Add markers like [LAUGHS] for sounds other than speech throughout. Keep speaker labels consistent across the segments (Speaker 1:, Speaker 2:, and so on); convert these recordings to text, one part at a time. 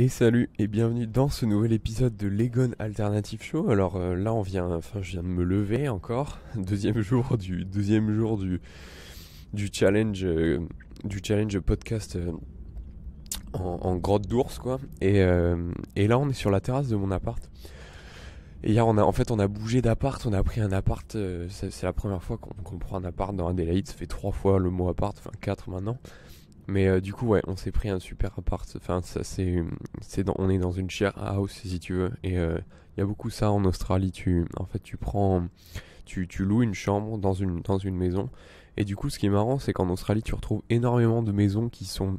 Speaker 1: Et salut et bienvenue dans ce nouvel épisode de l'Egon Alternative Show. Alors euh, là on vient, enfin je viens de me lever encore, [LAUGHS] deuxième jour du deuxième jour du du challenge euh, du challenge podcast euh, en, grotte d'ours quoi. Et, et, là on est sur la terrasse de mon appart. Et hier on a en fait on a bougé d'appart, on a pris un appart. c'est la première fois qu'on prend un appart dans Adelaide. Ça fait trois fois le mot appart, enfin quatre maintenant. Mais euh, du coup, ouais, on s'est pris un super appart. Enfin, ça, c'est, c'est on est dans une share house, si tu veux. Et il euh, y a beaucoup ça en Australie. Tu, en fait, tu prends, tu, tu loues une chambre dans une, dans une maison. Et du coup, ce qui est marrant, c'est qu'en Australie, tu retrouves énormément de maisons qui sont,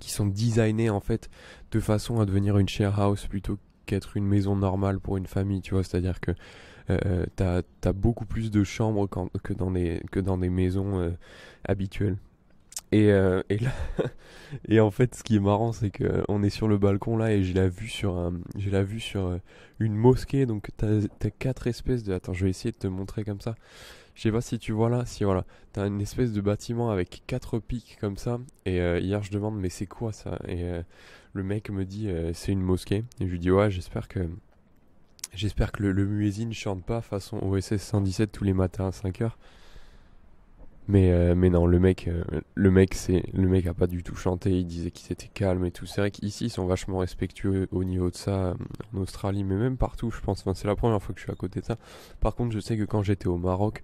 Speaker 1: qui sont designées, en fait, de façon à devenir une share house plutôt qu'être une maison normale pour une famille, tu vois. C'est-à-dire que euh, tu t'as, beaucoup plus de chambres que dans que dans des maisons habituelles. Et, euh, et, là, [LAUGHS] et en fait, ce qui est marrant, c'est que euh, on est sur le balcon là et j'ai la vue sur, un, j'ai la vue sur euh, une mosquée. Donc, t'as, as quatre espèces de. Attends, je vais essayer de te montrer comme ça. Je sais pas si tu vois là, si voilà, t'as une espèce de bâtiment avec quatre pics comme ça. Et hier, je demande, mais c'est quoi ça Et le mec me dit, c'est une mosquée. Et je lui dis, ouais, j'espère que. J'espère que le, le muezzin ne chante pas façon OSS 117 tous les matins à 5h. Mais, euh, mais non, le mec, euh, le mec, c'est le mec a pas du tout chanté. Il disait qu'il était calme et tout. C'est vrai qu'ici, ils sont vachement respectueux au niveau de ça euh, en Australie, mais même partout, je pense. c'est la première fois que je suis à côté de ça. Par contre, je sais que quand j'étais au Maroc,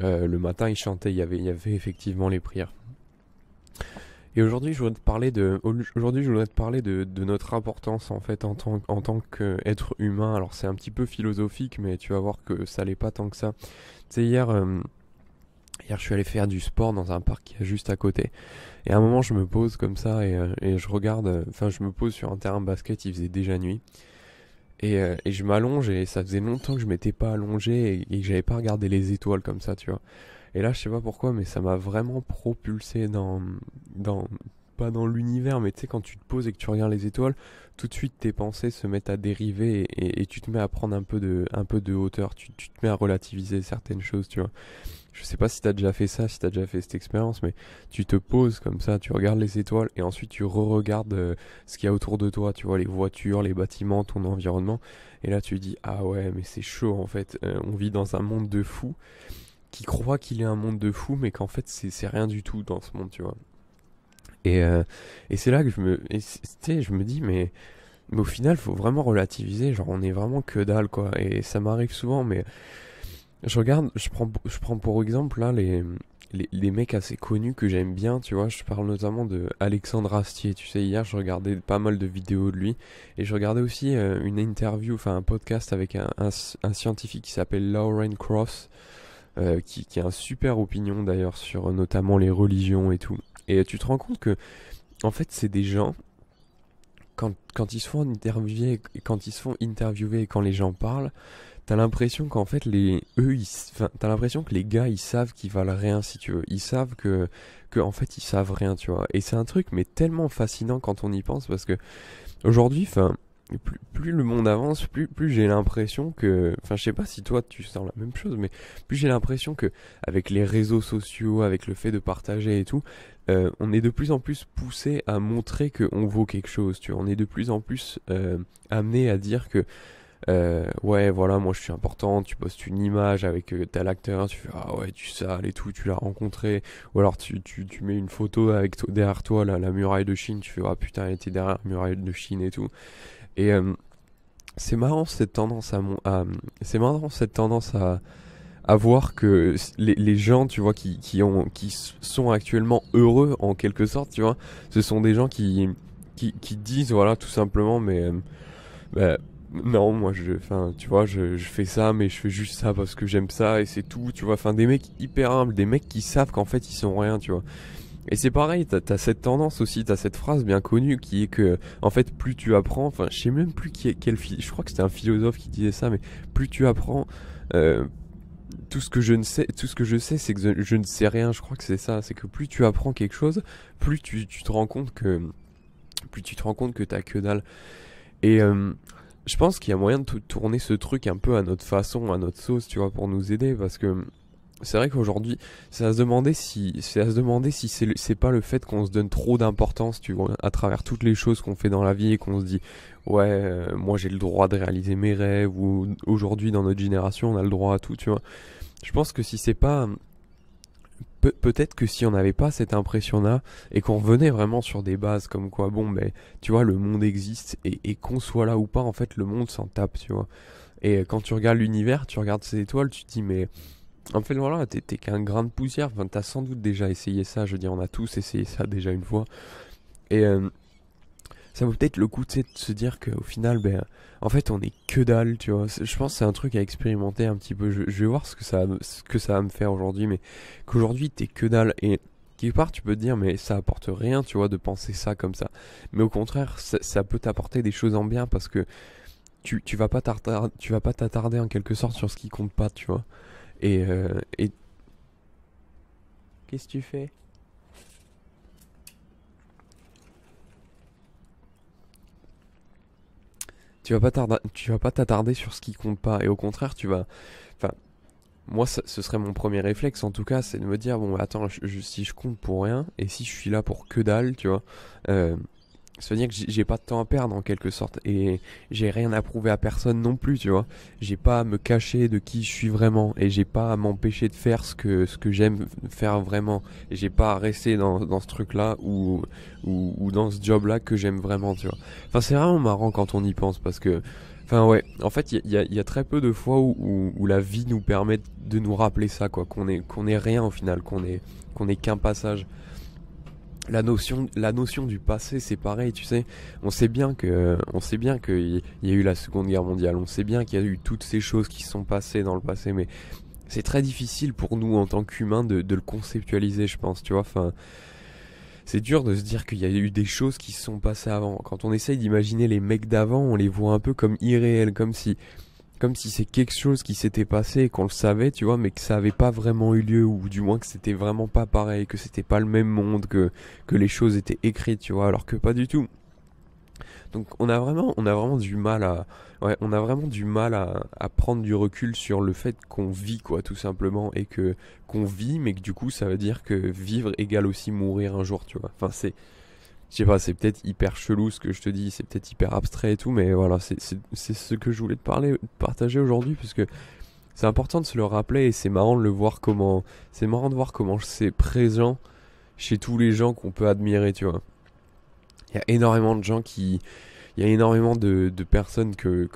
Speaker 1: le matin, ils chantaient. Il y avait, il y avait effectivement les prières. Et aujourd'hui, je voudrais te parler de, aujourd'hui, je voudrais te parler de, de, notre importance en fait en tant, en tant qu'être humain. Alors, c'est un petit peu philosophique, mais tu vas voir que ça l'est pas tant que ça. Tu sais, hier. Hier, je suis allé faire du sport dans un parc qui est juste à côté. Et à un moment, je me pose comme ça et, euh, je regarde. Euh, enfin, je me pose sur un terrain basket. Il faisait déjà nuit. Euh, et, je m'allonge et ça faisait longtemps que je m'étais pas allongé et, et que j'avais pas regardé les étoiles comme ça, tu vois. Et là, je sais pas pourquoi, mais ça m'a vraiment propulsé dans, dans, pas dans l'univers, mais tu sais, quand tu te poses et que tu regardes les étoiles, tout de suite tes pensées se mettent à dériver et, tu te mets à prendre un peu de, un peu de hauteur, tu, te mets à relativiser certaines choses, tu vois. Je sais pas si t'as déjà fait ça, si t'as déjà fait cette expérience, mais tu te poses comme ça, tu regardes les étoiles et ensuite tu re-regardes euh, ce qu'il y a autour de toi, tu vois, les voitures, les bâtiments, ton environnement. Et là tu dis, ah ouais, mais c'est chaud en fait, euh, on vit dans un monde de fous qui croit qu'il est un monde de fous, mais qu'en fait c'est rien du tout dans ce monde, tu vois. Euh, et, c'est là que je me, je me dis, mais, au final, faut vraiment relativiser. Genre, on est vraiment que dalle, quoi. Et ça m'arrive souvent, mais je regarde, je prends, je prends pour exemple hein, là les, mecs assez connus que j'aime bien, tu vois. Je parle notamment de Alexandre Astier. Tu sais, hier, je regardais pas mal de vidéos de lui. Et je regardais aussi euh, une interview, enfin un podcast avec un, scientifique qui s'appelle Lauren Cross. Euh, qui, qui, a un super opinion d'ailleurs sur notamment les religions et tout. Et tu te rends compte que, en fait, c'est des gens, quand, ils se font interviewer, quand ils se font et quand les gens parlent, t'as l'impression qu'en fait les eux, t'as l'impression que les gars ils savent qu'ils valent rien si tu veux, ils savent que, que en fait ils savent rien tu vois. Et c'est un truc mais tellement fascinant quand on y pense parce que aujourd'hui, enfin plus, plus, le monde avance, plus, plus j'ai l'impression que, enfin, je sais pas si toi tu sens la même chose, mais plus j'ai l'impression que, avec les réseaux sociaux, avec le fait de partager et tout, euh, on est de plus en plus poussé à montrer qu'on vaut quelque chose, tu vois. On est de plus en plus euh, amené à dire que, euh, ouais, voilà, moi je suis important, tu postes une image avec tel acteur, tu fais, ah ouais, tu sales et tout, tu l'as rencontré, ou alors tu, tu, tu, mets une photo avec derrière toi, là la muraille de Chine, tu fais, ah putain, elle derrière la muraille de Chine et tout. Et euh, c'est marrant cette tendance à, marrant cette tendance à, voir que les, gens, tu vois, qui, ont, qui sont actuellement heureux en quelque sorte, tu vois, ce sont des gens qui, qui, disent, voilà, tout simplement, mais euh, bah, non, moi, je, enfin, tu vois, je, fais ça, mais je fais juste ça parce que j'aime ça et c'est tout, tu vois, enfin, des mecs hyper humbles, des mecs qui savent qu'en fait ils sont rien, tu vois. Et c'est pareil, t'as as cette tendance aussi, t'as cette phrase bien connue qui est que, en fait, plus tu apprends, enfin, je sais même plus qui, quel, je crois que c'était un philosophe qui disait ça, mais plus tu apprends, euh, tout ce que je ne sais, tout ce que je sais, c'est que je ne sais rien. Je crois que c'est ça, c'est que plus tu apprends quelque chose, plus tu, te rends compte que, plus tu te rends compte que t'as que dalle. Et euh, je pense qu'il y a moyen de tourner ce truc un peu à notre façon, à notre sauce, tu vois, pour nous aider, parce que c'est vrai qu'aujourd'hui, c'est à se demander si c'est à se demander si c'est pas le fait qu'on se donne trop d'importance, tu vois, à travers toutes les choses qu'on fait dans la vie et qu'on se dit ouais, euh, moi j'ai le droit de réaliser mes rêves ou aujourd'hui dans notre génération, on a le droit à tout, tu vois. Je pense que si c'est pas peut-être que si on n'avait pas cette impression-là et qu'on revenait vraiment sur des bases comme quoi, bon, ben, tu vois, le monde existe et, et qu'on soit là ou pas, en fait, le monde s'en tape, tu vois. Et quand tu regardes l'univers, tu regardes ces étoiles, tu te dis, mais en fait, voilà, t'es qu'un grain de poussière. t'as sans doute déjà essayé ça. Je veux dire, on a tous essayé ça [LAUGHS] déjà une fois. Et euh, ça vaut peut-être le coup de se dire qu'au final, ben, en fait, on est que dalle, tu vois. Je pense que c'est un truc à expérimenter un petit peu. Je, vais voir ce que ça, ce que ça va me faire aujourd'hui, mais qu'aujourd'hui, t'es que dalle. Et quelque part, tu peux te dire, mais ça apporte rien, tu vois, de penser ça comme ça. Mais au contraire, ça, peut t'apporter des choses en bien parce que tu, tu vas pas t'attarder en quelque sorte sur ce qui compte pas, tu vois. Euh, et, Qu'est-ce que tu fais Tu vas pas tu vas pas t'attarder sur ce qui compte pas et au contraire tu vas enfin moi ce serait mon premier réflexe en tout cas c'est de me dire bon attends si je compte pour rien et si je suis là pour que dalle tu vois euh, ça veut dire que j'ai pas de temps à perdre en quelque sorte et j'ai rien à prouver à personne non plus, tu vois. J'ai pas à me cacher de qui je suis vraiment et j'ai pas à m'empêcher de faire ce que ce que j'aime faire vraiment et j'ai pas à rester dans, dans ce truc là ou, ou, dans ce job là que j'aime vraiment, tu vois. Enfin, c'est vraiment marrant quand on y pense parce que Enfin ouais, en fait il y a, très peu de fois où, où, où, la vie nous permet de nous rappeler ça quoi, qu'on est qu'on est rien au final, qu'on est qu'on est qu'un passage la notion, la notion du passé, c'est pareil, tu sais. On sait bien que, on sait bien qu'il y a eu la Seconde Guerre mondiale. On sait bien qu'il y a eu toutes ces choses qui sont passées dans le passé, mais c'est très difficile pour nous en tant qu'humains de, le conceptualiser, je pense. Tu vois, enfin, c'est dur de se dire qu'il y a eu des choses qui sont passées avant. Quand on essaye d'imaginer les mecs d'avant, on les voit un peu comme irréels, comme si comme si c'est quelque chose qui s'était passé et qu'on le savait, tu vois, mais que ça n'avait pas vraiment eu lieu, ou du moins que c'était vraiment pas pareil, que c'était pas le même monde, que, que les choses étaient écrites, tu vois, alors que pas du tout. Donc on a vraiment, on a vraiment du mal à, ouais, on a vraiment du mal prendre du recul sur le fait qu'on vit quoi, tout simplement, et que qu'on vit, mais que du coup ça veut dire que vivre égale aussi mourir un jour, tu vois. Enfin c'est, je sais pas, c'est peut-être hyper chelou ce que je te dis, c'est peut-être hyper abstrait et tout, mais voilà, c'est ce que je voulais te parler, partager aujourd'hui, parce que c'est important de se le rappeler et c'est marrant de le voir comment, c'est marrant de voir comment c'est présent chez tous les gens qu'on peut admirer, tu vois. Il y a énormément de gens qui, il y a énormément de, personnes que,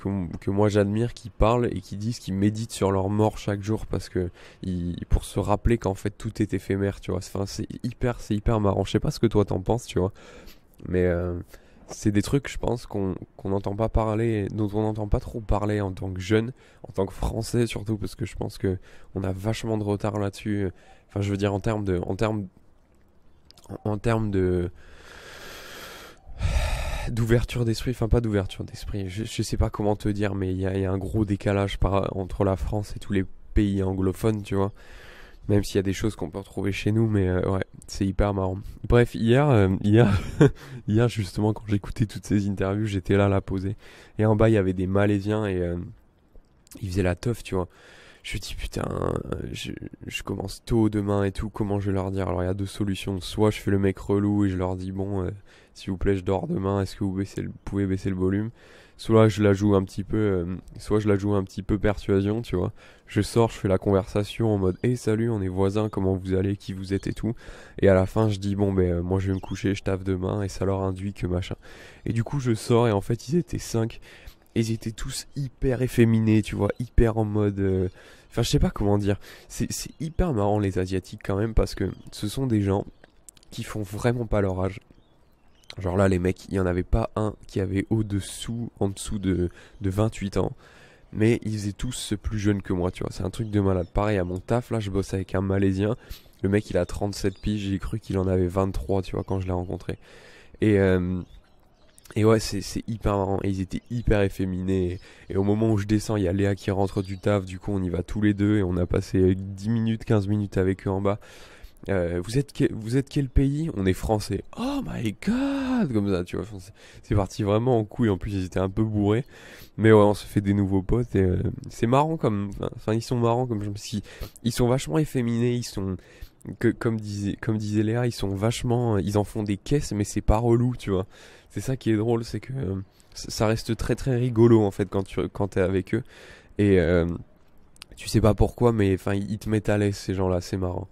Speaker 1: que, moi j'admire qui parlent et qui disent qu'ils méditent sur leur mort chaque jour parce que pour se rappeler qu'en fait tout est éphémère, tu vois. Enfin, c'est hyper, c'est hyper marrant. Je sais pas ce que toi t'en penses, tu vois. Mais euh, c'est des trucs, je pense, qu'on n'entend pas parler, dont on n'entend pas trop parler en tant que jeune, en tant que français surtout, parce que je pense que on a vachement de retard là-dessus. Enfin, je veux dire, en termes de. En termes en termes de d'ouverture d'esprit, enfin pas d'ouverture d'esprit, je, sais pas comment te dire, mais il y, a un gros décalage entre la France et tous les pays anglophones, tu vois. Même s'il y a des choses qu'on peut retrouver chez nous, mais euh, ouais, c'est hyper marrant. Bref, hier, euh, hier, [LAUGHS] hier justement, quand j'écoutais toutes ces interviews, j'étais là, à la poser. Et en bas, il y avait des Malaisiens et euh, ils faisaient la teuf, tu vois. Je me dis, putain, je, je, commence tôt demain et tout, comment je vais leur dire Alors, il y a deux solutions. Soit je fais le mec relou et je leur dis, bon s'il vous plaît, je dors demain, est-ce que vous, pouvez baisser le volume Soit je la joue un petit peu, euh, soit je la joue un petit peu persuasion, tu vois. Je sors, je fais la conversation en mode "Hey, salut, on est voisins, comment vous allez, qui vous êtes et tout." Et à la fin, je dis "Bon ben euh, moi je vais me coucher, je taffe demain" et ça leur induit que machin. Et du coup, je sors et en fait, ils étaient 5 ils étaient tous hyper efféminés, tu vois, hyper en mode. Euh, enfin, je sais pas comment dire. C'est hyper marrant les Asiatiques quand même parce que ce sont des gens qui font vraiment pas leur âge. Genre là, les mecs, il n'y en avait pas un qui avait au-dessous, en dessous de, 28 ans. Mais ils étaient tous plus jeunes que moi, tu vois. C'est un truc de malade. Pareil, à mon taf, là, je bosse avec un Malaisien. Le mec, il a 37 piges. J'ai cru qu'il en avait 23, tu vois, quand je l'ai rencontré. Et, euh, et ouais, c'est hyper marrant. Et ils étaient hyper efféminés. Et, et, au moment où je descends, il y a Léa qui rentre du taf. Du coup, on y va tous les deux. Et on a passé 10 minutes, 15 minutes avec eux en bas. Euh, vous, êtes quel pays On est français. Oh my god Comme ça, tu vois. C'est parti vraiment en couille. En plus, ils étaient un peu bourrés. Mais ouais, on se fait des nouveaux potes. Et, euh, c'est marrant comme. Enfin, ils sont marrants comme. Si, ils sont vachement efféminés. Ils sont. comme, disait, comme disait Léa, ils sont vachement. Ils en font des caisses, mais c'est pas relou, tu vois. C'est ça qui est drôle, c'est que. Euh, ça reste très très rigolo en fait quand tu quand t'es avec eux. Et. tu sais pas pourquoi, mais enfin, ils te mettent à l'aise ces gens-là, c'est marrant.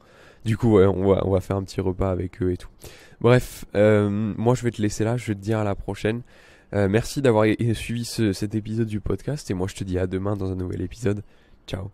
Speaker 1: Du coup, on, va, on va faire un petit repas avec eux et tout. Bref, euh, moi je vais te laisser là, je vais te dire à la prochaine. Euh, merci d'avoir suivi cet épisode du podcast et moi je te dis à demain dans un nouvel épisode. Ciao